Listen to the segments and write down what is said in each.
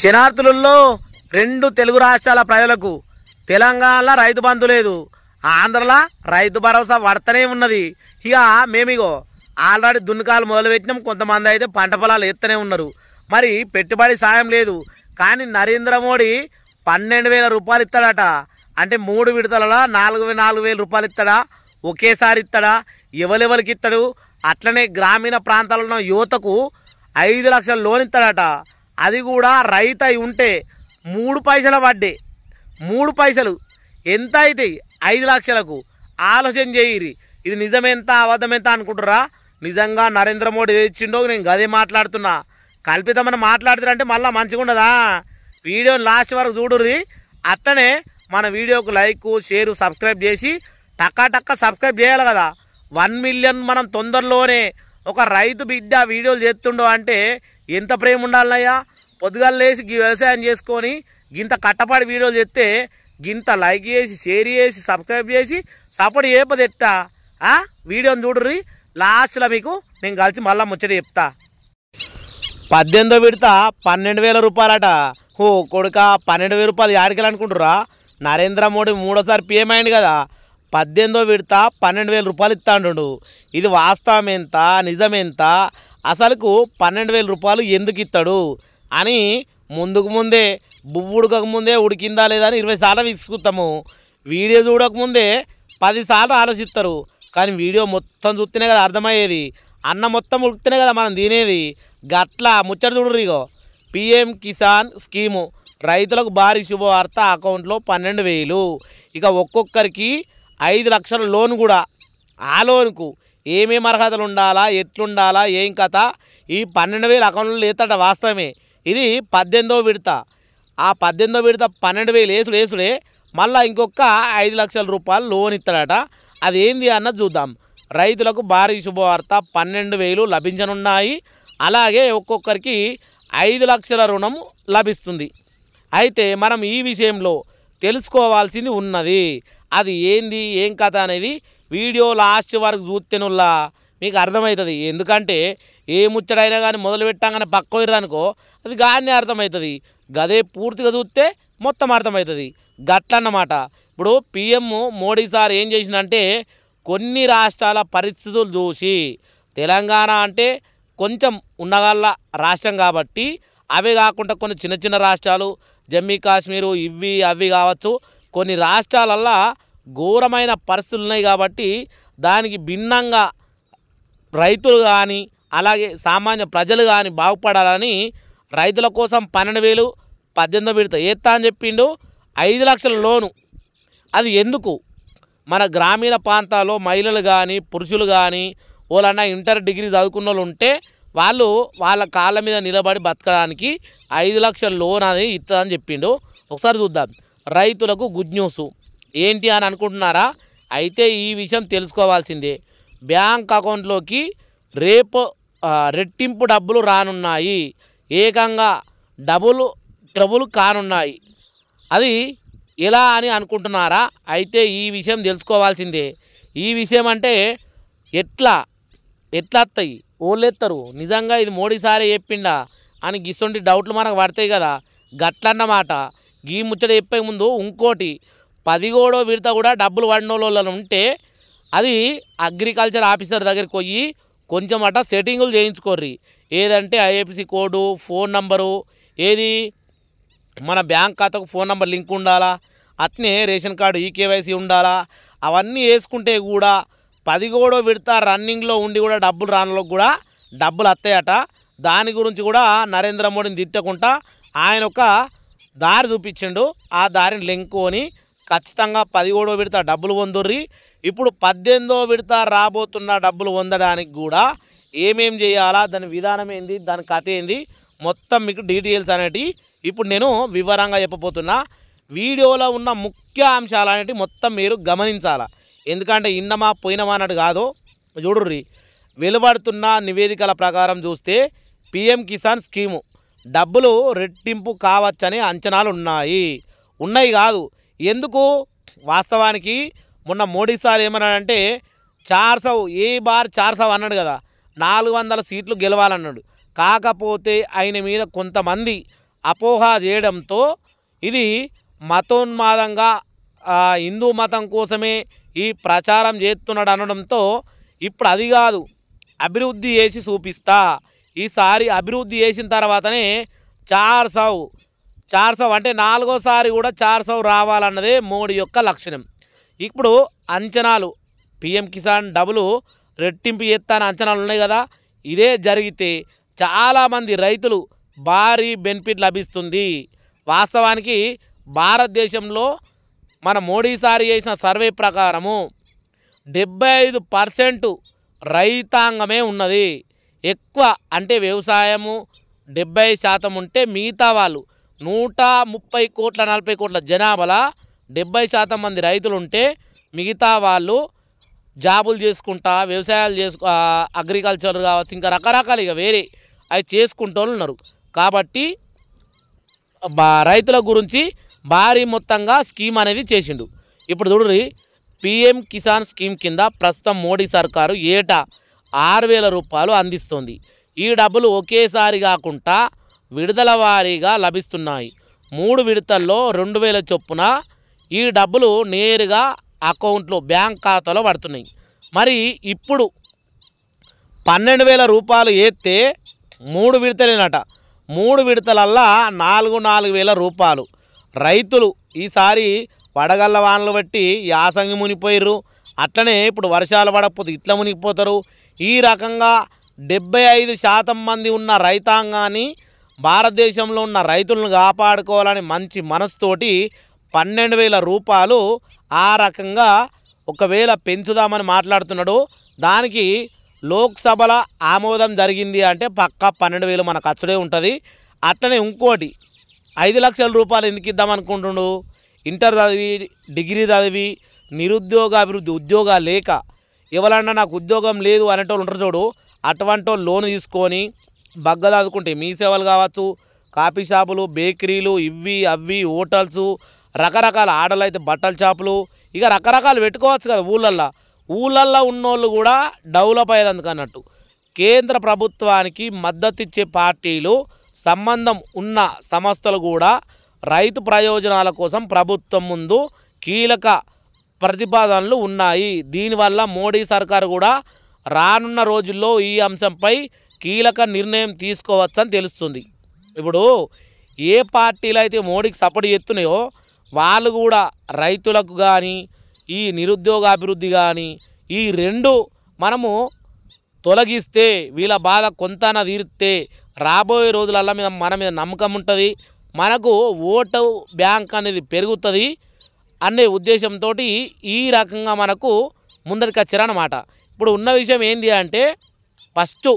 శనార్థులలో రెండు తెలుగు రాష్ట్రాల ప్రజలకు తెలంగాణలో రైతు బంధు లేదు ఆంధ్రలో రైతు భరోసా పడతనే ఉన్నది ఇక మేమిగో ఆల్రెడీ దున్నకాలు మొదలుపెట్టినాం కొంతమంది అయితే పంట పొలాలు ఎత్తనే ఉన్నారు మరి పెట్టుబడి సాయం లేదు కానీ నరేంద్ర మోడీ పన్నెండు వేల రూపాయలు ఇస్తాడట అంటే మూడు విడతలలో నాలుగు నాలుగు వేల రూపాయలు ఇస్తాడా ఒకేసారి ఇస్తాడా ఎవరెవరికి ఇస్తాడు అట్లనే గ్రామీణ ప్రాంతాలలో యువతకు ఐదు లక్షల లోన్ ఇస్తాడట అది కూడా రైతు ఉంటే మూడు పైసల వడ్డీ మూడు పైసలు ఎంత అవుతాయి ఐదు లక్షలకు ఆలోచన చేయిరి ఇది నిజమెంత అబద్ధమెంత అనుకుంటురా నిజంగా నరేంద్ర మోడీ తెచ్చిండో నేను గదే మాట్లాడుతున్నా కల్పితమని మాట్లాడుతున్నారంటే మళ్ళీ మంచిగా ఉండదా వీడియోని లాస్ట్ వరకు చూడుర్రి అట్లనే మన వీడియోకు లైక్ షేర్ సబ్స్క్రైబ్ చేసి టక్కా టక్క సబ్స్క్రైబ్ చేయాలి కదా వన్ మిలియన్ మనం తొందరలోనే ఒక రైతు బిడ్డ వీడియోలు చేస్తుండో అంటే ఎంత ప్రేమ ఉండాలయ్యా పొద్దుగాలు లేచి వ్యవసాయం చేసుకొని గింత కట్టపాడి వీడియోలు చెప్తే గింత లైక్ చేసి షేర్ చేసి సబ్స్క్రైబ్ చేసి సపోర్ట్ చేయపదెట్టా వీడియోని చూడర్రి లాస్ట్లో మీకు నేను కలిసి మళ్ళీ ముచ్చట చెప్తా పద్దెనిమిదో విడత పన్నెండు వేల రూపాయలట ఓ కొడుక పన్నెండు వేల రూపాయలు ఆడికెళ్ళనుకుంటురా నరేంద్ర మోడీ మూడోసారి పీఎం అయింది కదా పద్దెనిమిదో విడత పన్నెండు వేల రూపాయలు ఇస్తాడు ఇది వాస్తవం ఎంత నిజం ఎంత అసలుకు పన్నెండు వేల రూపాయలు ఎందుకు ఇస్తాడు అని ముందుకు ముందే బువ్వు ముందే ఉడికిందా లేదా అని ఇరవై సార్లు విసుకుతాము వీడియో చూడకముందే పదిసార్లు ఆలోచిస్తారు కానీ వీడియో మొత్తం చూస్తేనే కదా అర్థమయ్యేది అన్న మొత్తం ఉడికితేనే కదా మనం తినేది గట్ల ముచ్చట ఇగో పిఎం కిసాన్ స్కీము రైతులకు భారీ శుభవార్త అకౌంట్లో పన్నెండు వేలు ఇక ఒక్కొక్కరికి ఐదు లక్షల లోన్ కూడా ఆ లోన్కు ఏమేమి అర్హతలు ఉండాలా ఎట్లుండాలా ఏం కథ ఈ పన్నెండు వేలు అకౌంట్లో లేతట వాస్తవమే ఇది పద్దెనిమిదో విడత ఆ పద్దెనిమిదో విడత పన్నెండు వేలు వేసుడు వేసుడే మళ్ళీ ఇంకొక ఐదు లక్షల రూపాయలు లోన్ ఇస్తాడట అది ఏంది అన్న చూద్దాం రైతులకు భారీ శుభవార్త పన్నెండు వేలు లభించనున్నాయి అలాగే ఒక్కొక్కరికి ఐదు లక్షల రుణం లభిస్తుంది అయితే మనం ఈ విషయంలో తెలుసుకోవాల్సింది ఉన్నది అది ఏంది ఏం కథ అనేది వీడియో లాస్ట్ వరకు చూస్తేనుల్లా మీకు అర్థమవుతుంది ఎందుకంటే ఏ ముచ్చడైనా కానీ మొదలు పెట్టాగానే పక్క అనుకో అది గానే అర్థమవుతుంది గదే పూర్తిగా చూస్తే మొత్తం అర్థమవుతుంది గట్లన్నమాట ఇప్పుడు పిఎం మోడీ సార్ ఏం చేసిందంటే కొన్ని రాష్ట్రాల పరిస్థితులు చూసి తెలంగాణ అంటే కొంచెం ఉన్నగాళ్ళ రాష్ట్రం కాబట్టి అవే కాకుండా కొన్ని చిన్న చిన్న రాష్ట్రాలు జమ్మూ కాశ్మీరు ఇవి అవి కావచ్చు కొన్ని రాష్ట్రాలల్లో ఘోరమైన పరిస్థితులు ఉన్నాయి కాబట్టి దానికి భిన్నంగా రైతులు కానీ అలాగే సామాన్య ప్రజలు కానీ బాగుపడాలని రైతుల కోసం పన్నెండు వేలు పద్దెనిమిది విడత ఎత్తా అని చెప్పిండు ఐదు లక్షల లోను అది ఎందుకు మన గ్రామీణ ప్రాంతాల్లో మహిళలు కానీ పురుషులు కానీ వాళ్ళన్నా ఇంటర్ డిగ్రీ చదువుకున్న వాళ్ళు ఉంటే వాళ్ళు వాళ్ళ కాళ్ళ మీద నిలబడి బతకడానికి ఐదు లక్షల లోన్ అనేది ఇస్తుందని చెప్పిండు ఒకసారి చూద్దాం రైతులకు గుడ్ న్యూస్ ఏంటి అని అనుకుంటున్నారా అయితే ఈ విషయం తెలుసుకోవాల్సిందే బ్యాంక్ అకౌంట్లోకి రేపు రెట్టింపు డబ్బులు రానున్నాయి ఏకంగా డబుల్ ట్రబుల్ కానున్నాయి అది ఎలా అని అనుకుంటున్నారా అయితే ఈ విషయం తెలుసుకోవాల్సిందే ఈ విషయం అంటే ఎట్లా ఎట్లా వస్తాయి ఓళ్ళెత్తరు నిజంగా ఇది మోడీసారి చెప్పిండా అని గిసొంటి డౌట్లు మనకు పడతాయి కదా గట్లన్నమాట గీ ముచ్చట చెప్పే ముందు ఇంకోటి పదిగోడో విడత కూడా డబ్బులు పడిన వాళ్ళు ఉంటే అది అగ్రికల్చర్ ఆఫీసర్ దగ్గరికి పోయి కొంచెం అట సెట్టింగులు చేయించుకోర్రి ఏదంటే ఐఎఫ్సి కోడు ఫోన్ నంబరు ఏది మన బ్యాంక్ ఖాతాకు ఫోన్ నంబర్ లింక్ ఉండాలా అట్నే రేషన్ కార్డు ఈకేవైసీ ఉండాలా అవన్నీ వేసుకుంటే కూడా పదిగోడో విడత రన్నింగ్లో ఉండి కూడా డబ్బులు రానలోకి కూడా డబ్బులు వస్తాయట దాని గురించి కూడా నరేంద్ర మోడీని తిట్టకుండా ఆయన ఒక దారి చూపించిండు ఆ దారిని లెంకొని ఖచ్చితంగా పదిహేడో విడత డబ్బులు పొందుర్రి ఇప్పుడు పద్దెనిమిదో విడత రాబోతున్న డబ్బులు పొందడానికి కూడా ఏమేం చేయాలా దాని విధానం ఏంది దాని కథ ఏంది మొత్తం మీకు డీటెయిల్స్ అనేటి ఇప్పుడు నేను వివరంగా చెప్పబోతున్నా వీడియోలో ఉన్న ముఖ్య అంశాలు అనేటి మొత్తం మీరు గమనించాలా ఎందుకంటే ఇన్నమా పోయినమా అన్నట్టు కాదు చూడుర్రి వెలువడుతున్న నివేదికల ప్రకారం చూస్తే పిఎం కిసాన్ స్కీము డబ్బులు రెట్టింపు కావచ్చని అంచనాలు ఉన్నాయి ఉన్నాయి కాదు ఎందుకు వాస్తవానికి మొన్న మోడీ సార్ ఏమన్నాడంటే చార్ సౌ ఏ బార్ చార్ సౌ అన్నాడు కదా నాలుగు వందల సీట్లు గెలవాలన్నాడు కాకపోతే ఆయన మీద కొంతమంది అపోహ చేయడంతో ఇది మతోన్మాదంగా హిందూ మతం కోసమే ఈ ప్రచారం చేస్తున్నాడు అనడంతో ఇప్పుడు అది కాదు అభివృద్ధి చేసి చూపిస్తా ఈసారి అభివృద్ధి చేసిన తర్వాతనే చార్ సౌ చార్సవ్ అంటే నాలుగోసారి కూడా చార్సవ్ రావాలన్నదే మోడీ యొక్క లక్షణం ఇప్పుడు అంచనాలు పిఎం కిసాన్ డబులు రెట్టింపు ఎత్తాన అంచనాలు ఉన్నాయి కదా ఇదే జరిగితే చాలామంది రైతులు భారీ బెనిఫిట్ లభిస్తుంది వాస్తవానికి భారతదేశంలో మన మోడీసారి చేసిన సర్వే ప్రకారము డెబ్బై ఐదు రైతాంగమే ఉన్నది ఎక్కువ అంటే వ్యవసాయము డెబ్బై శాతం ఉంటే మిగతా వాళ్ళు నూట ముప్పై కోట్ల నలభై కోట్ల జనాభాలో డెబ్బై శాతం మంది రైతులు ఉంటే మిగతా వాళ్ళు జాబులు చేసుకుంటా వ్యవసాయాలు చేసుకు అగ్రికల్చర్ కావచ్చు ఇంకా రకరకాలు ఇక వేరే అవి చేసుకుంటూ ఉన్నారు కాబట్టి రైతుల గురించి భారీ మొత్తంగా స్కీమ్ అనేది చేసిండు ఇప్పుడు చూడరి పిఎం కిసాన్ స్కీమ్ కింద ప్రస్తుతం మోడీ సర్కారు ఏటా ఆరు రూపాయలు అందిస్తుంది ఈ డబ్బులు ఒకేసారి కాకుండా విడుదల వారీగా లభిస్తున్నాయి మూడు విడతల్లో రెండు వేల చొప్పున ఈ డబ్బులు నేరుగా అకౌంట్లో బ్యాంక్ ఖాతాలో పడుతున్నాయి మరి ఇప్పుడు పన్నెండు వేల రూపాయలు వేస్తే మూడు విడతలేనట మూడు విడతలల్లా నాలుగు నాలుగు వేల రూపాయలు రైతులు ఈసారి వడగళ్ళ వానలు బట్టి యాసంగి మునిపోయారు అట్లనే ఇప్పుడు వర్షాలు పడకపోతే ఇట్లా మునిగిపోతారు ఈ రకంగా డెబ్బై ఐదు శాతం మంది ఉన్న రైతాంగాన్ని భారతదేశంలో ఉన్న రైతులను కాపాడుకోవాలని మంచి మనసుతోటి పన్నెండు వేల రూపాయలు ఆ రకంగా ఒకవేళ పెంచుదామని మాట్లాడుతున్నాడు దానికి లోక్సభల ఆమోదం జరిగింది అంటే పక్క పన్నెండు వేలు మన ఖర్చుడే ఉంటుంది అట్లనే ఇంకోటి ఐదు లక్షల రూపాయలు ఎందుకు ఇద్దాం ఇంటర్ చదివి డిగ్రీ చదివి నిరుద్యోగ అభివృద్ధి ఉద్యోగాలు లేక ఎవరన్నా నాకు ఉద్యోగం లేదు అనేటోళ్ళు ఉంటారు చూడు అటువంటి లోన్ తీసుకొని బగ్గలు అనుకుంటాయి మీ సేవలు కావచ్చు కాఫీ షాపులు బేకరీలు ఇవి అవి హోటల్స్ రకరకాల ఆడలు అయితే బట్టల షాపులు ఇక రకరకాలు పెట్టుకోవచ్చు కదా ఊళ్ళల్లో ఊళ్ళల్లో ఉన్నోళ్ళు కూడా డెవలప్ అయ్యేదందుకు అన్నట్టు కేంద్ర ప్రభుత్వానికి మద్దతిచ్చే పార్టీలు సంబంధం ఉన్న సంస్థలు కూడా రైతు ప్రయోజనాల కోసం ప్రభుత్వం ముందు కీలక ప్రతిపాదనలు ఉన్నాయి దీనివల్ల మోడీ సర్కారు కూడా రానున్న రోజుల్లో ఈ అంశంపై కీలక నిర్ణయం తీసుకోవచ్చని తెలుస్తుంది ఇప్పుడు ఏ పార్టీలు అయితే మోడీకి సపోర్ట్ చేస్తున్నాయో వాళ్ళు కూడా రైతులకు కానీ ఈ నిరుద్యోగ అభివృద్ధి కానీ ఈ రెండు మనము తొలగిస్తే వీళ్ళ బాధ కొంతన తీరితే రాబోయే రోజులలో మీద మన మీద నమ్మకం ఉంటుంది మనకు ఓటు బ్యాంక్ అనేది పెరుగుతుంది అనే ఉద్దేశంతో ఈ రకంగా మనకు ముందరికి వచ్చారన్నమాట ఇప్పుడు ఉన్న విషయం ఏంటి అంటే ఫస్ట్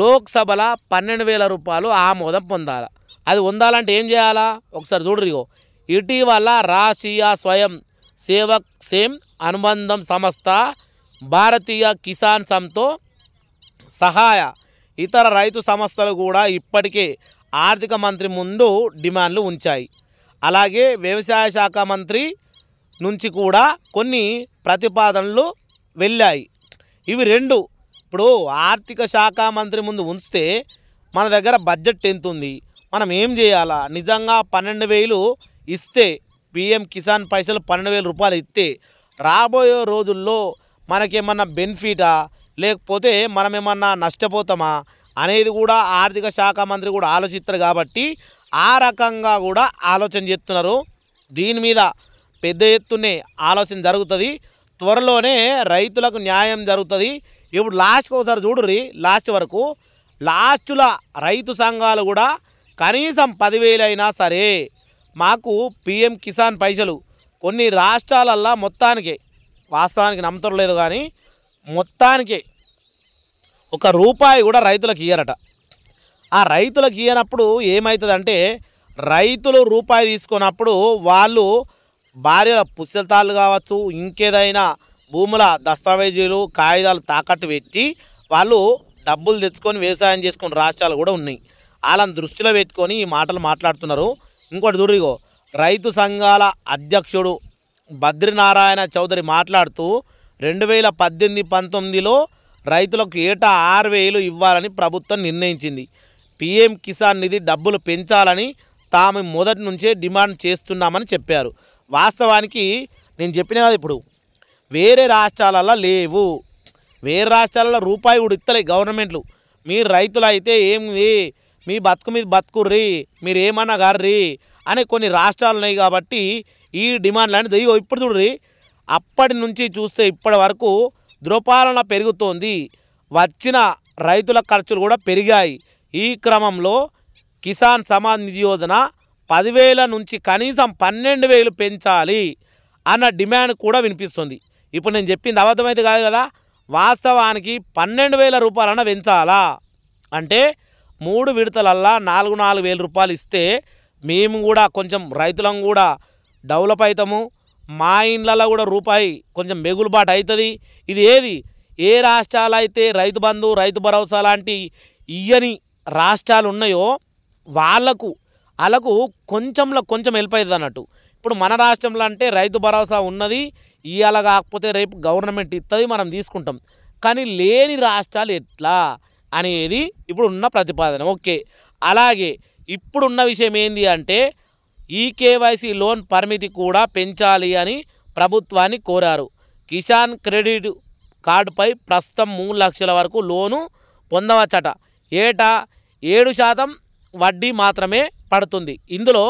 లోక్సభల పన్నెండు వేల రూపాయలు ఆమోదం పొందాలి అది పొందాలంటే ఏం చేయాలా ఒకసారి చూడరిగో ఇటీవల రాష్ట్రీయ స్వయం సేవక్ సేమ్ అనుబంధం సంస్థ భారతీయ కిసాన్ సంతో సహాయ ఇతర రైతు సంస్థలు కూడా ఇప్పటికే ఆర్థిక మంత్రి ముందు డిమాండ్లు ఉంచాయి అలాగే వ్యవసాయ శాఖ మంత్రి నుంచి కూడా కొన్ని ప్రతిపాదనలు వెళ్ళాయి ఇవి రెండు ఇప్పుడు ఆర్థిక శాఖ మంత్రి ముందు ఉంచితే మన దగ్గర బడ్జెట్ ఎంత ఉంది మనం ఏం చేయాలా నిజంగా పన్నెండు వేలు ఇస్తే పిఎం కిసాన్ పైసలు పన్నెండు వేల రూపాయలు ఇస్తే రాబోయే రోజుల్లో మనకేమన్నా బెనిఫిటా లేకపోతే మనం ఏమన్నా నష్టపోతామా అనేది కూడా ఆర్థిక శాఖ మంత్రి కూడా ఆలోచిస్తారు కాబట్టి ఆ రకంగా కూడా ఆలోచన చేస్తున్నారు దీని మీద పెద్ద ఎత్తునే ఆలోచన జరుగుతుంది త్వరలోనే రైతులకు న్యాయం జరుగుతుంది ఇప్పుడు లాస్ట్కి ఒకసారి చూడుర్రి లాస్ట్ వరకు లాస్ట్లో రైతు సంఘాలు కూడా కనీసం పదివేలు అయినా సరే మాకు పిఎం కిసాన్ పైసలు కొన్ని రాష్ట్రాలల్లా మొత్తానికి వాస్తవానికి నమ్మతం లేదు కానీ మొత్తానికి ఒక రూపాయి కూడా రైతులకు ఇయ్యరట ఆ రైతులకు ఇయ్యనప్పుడు ఏమవుతుందంటే రైతులు రూపాయి తీసుకున్నప్పుడు వాళ్ళు భార్య పుస్తకాలు కావచ్చు ఇంకేదైనా భూముల దస్తావేజీలు కాగితాలు తాకట్టు పెట్టి వాళ్ళు డబ్బులు తెచ్చుకొని వ్యవసాయం చేసుకుని రాష్ట్రాలు కూడా ఉన్నాయి వాళ్ళని దృష్టిలో పెట్టుకొని ఈ మాటలు మాట్లాడుతున్నారు ఇంకోటి దూరిగో రైతు సంఘాల అధ్యక్షుడు బద్రీనారాయణ చౌదరి మాట్లాడుతూ రెండు వేల పద్దెనిమిది పంతొమ్మిదిలో రైతులకు ఏటా ఆరు వేలు ఇవ్వాలని ప్రభుత్వం నిర్ణయించింది పిఎం కిసాన్ నిధి డబ్బులు పెంచాలని తాము మొదటి నుంచే డిమాండ్ చేస్తున్నామని చెప్పారు వాస్తవానికి నేను చెప్పిన కదా ఇప్పుడు వేరే రాష్ట్రాలలో లేవు వేరే రాష్ట్రాలలో రూపాయి కూడా ఇస్తలే గవర్నమెంట్లు మీరు రైతులు అయితే ఏమి మీ బతుకు మీద బతుకుర్రి మీరు ఏమన్నా గార్రి అనే కొన్ని రాష్ట్రాలు ఉన్నాయి కాబట్టి ఈ డిమాండ్లు అనేది దయ్యో ఇప్పుడు చూడ్రి అప్పటి నుంచి చూస్తే ఇప్పటి వరకు దృపాలన పెరుగుతోంది వచ్చిన రైతుల ఖర్చులు కూడా పెరిగాయి ఈ క్రమంలో కిసాన్ సమాన్ నిధి యోజన పదివేల నుంచి కనీసం పన్నెండు వేలు పెంచాలి అన్న డిమాండ్ కూడా వినిపిస్తుంది ఇప్పుడు నేను చెప్పింది అబద్ధమైతే కాదు కదా వాస్తవానికి పన్నెండు వేల రూపాయలన్నా పెంచాలా అంటే మూడు విడతలల్లా నాలుగు నాలుగు వేల రూపాయలు ఇస్తే మేము కూడా కొంచెం రైతులం కూడా డెవలప్ అవుతాము మా ఇండ్లలో కూడా రూపాయి కొంచెం మెగులుబాటు అవుతుంది ఇది ఏది ఏ రాష్ట్రాలు అయితే రైతు బంధు రైతు భరోసా లాంటి ఇయ్యని రాష్ట్రాలు ఉన్నాయో వాళ్లకు వాళ్ళకు కొంచెంలో కొంచెం హెల్ప్ అవుతుంది అన్నట్టు ఇప్పుడు మన రాష్ట్రంలో అంటే రైతు భరోసా ఉన్నది ఇవాళ కాకపోతే రేపు గవర్నమెంట్ ఇస్తుంది మనం తీసుకుంటాం కానీ లేని రాష్ట్రాలు ఎట్లా అనేది ఇప్పుడున్న ప్రతిపాదన ఓకే అలాగే ఇప్పుడున్న విషయం ఏంది అంటే ఈ కేవైసీ లోన్ పరిమితి కూడా పెంచాలి అని ప్రభుత్వాన్ని కోరారు కిసాన్ క్రెడిట్ కార్డుపై ప్రస్తుతం మూడు లక్షల వరకు లోను పొందవచ్చట ఏటా ఏడు శాతం వడ్డీ మాత్రమే పడుతుంది ఇందులో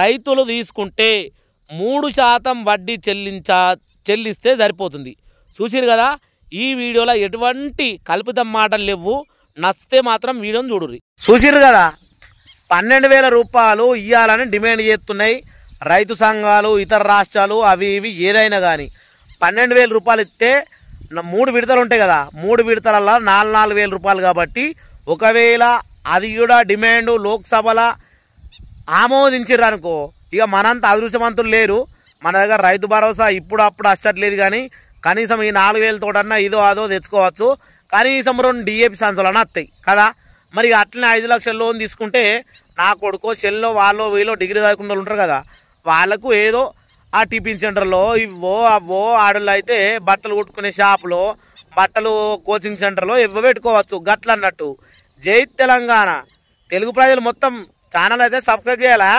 రైతులు తీసుకుంటే మూడు శాతం వడ్డీ చెల్లించా చెల్లిస్తే సరిపోతుంది చూసిరు కదా ఈ వీడియోలో ఎటువంటి కల్పితం మాటలు లేవు నచ్చితే మాత్రం వీడియోని చూడుర్రి చూసిరు కదా పన్నెండు వేల రూపాయలు ఇవ్వాలని డిమాండ్ చేస్తున్నాయి రైతు సంఘాలు ఇతర రాష్ట్రాలు అవి ఇవి ఏదైనా కానీ పన్నెండు వేల రూపాయలు ఇస్తే మూడు విడతలు ఉంటాయి కదా మూడు విడతలలో నాలుగు నాలుగు వేల రూపాయలు కాబట్టి ఒకవేళ అది కూడా డిమాండ్ లోక్సభల ఆమోదించారు అనుకో ఇక మనంత అదృష్టవంతులు లేరు మన దగ్గర రైతు భరోసా ఇప్పుడు అప్పుడు అచ్చట్లేదు కానీ కనీసం ఈ నాలుగు వేల తోటన్నా ఇదో అదో తెచ్చుకోవచ్చు కనీసం రెండు డిఏపి సంచులన్నా వస్తాయి కదా మరి అట్లనే ఐదు లక్షల లోన్ తీసుకుంటే నా కొడుకో సెల్లో వాళ్ళో వీళ్ళో డిగ్రీ చదువుకున్న ఉంటారు కదా వాళ్ళకు ఏదో ఆ టిఫిన్ సెంటర్లో ఇవ్వో అవ్వో ఆడళ్ళు అయితే బట్టలు కుట్టుకునే షాపులో బట్టలు కోచింగ్ సెంటర్లో ఇవ్వ పెట్టుకోవచ్చు గట్ల అన్నట్టు జై తెలంగాణ తెలుగు ప్రజలు మొత్తం ఛానల్ అయితే సబ్స్క్రైబ్ చేయాలా